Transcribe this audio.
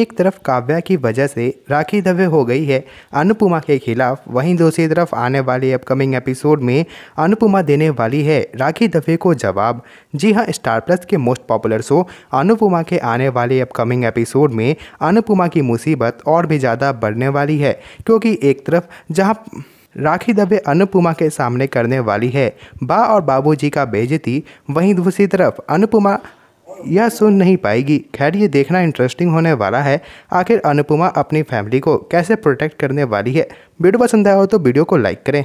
एक तरफ काव्या की वजह से राखी दबे हो गई है अनुपमा के खिलाफ वहीं दूसरी तरफ आने वाले अपकमिंग एपिसोड में अनुपमा देने वाली है राखी दबे को जवाब जी हाँ स्टार प्लस के मोस्ट पॉपुलर शो अनुपमा के आने वाले अपकमिंग एपिसोड में अनुपमा की मुसीबत और भी ज़्यादा बढ़ने वाली है क्योंकि एक तरफ जहाँ राखी दबे अनुपमा के सामने करने वाली है बा और बाबूजी का बेजती वहीं दूसरी तरफ अनुपमा यह सुन नहीं पाएगी खैर ये देखना इंटरेस्टिंग होने वाला है आखिर अनुपमा अपनी फैमिली को कैसे प्रोटेक्ट करने वाली है वीडियो पसंद आया हो तो वीडियो को लाइक करें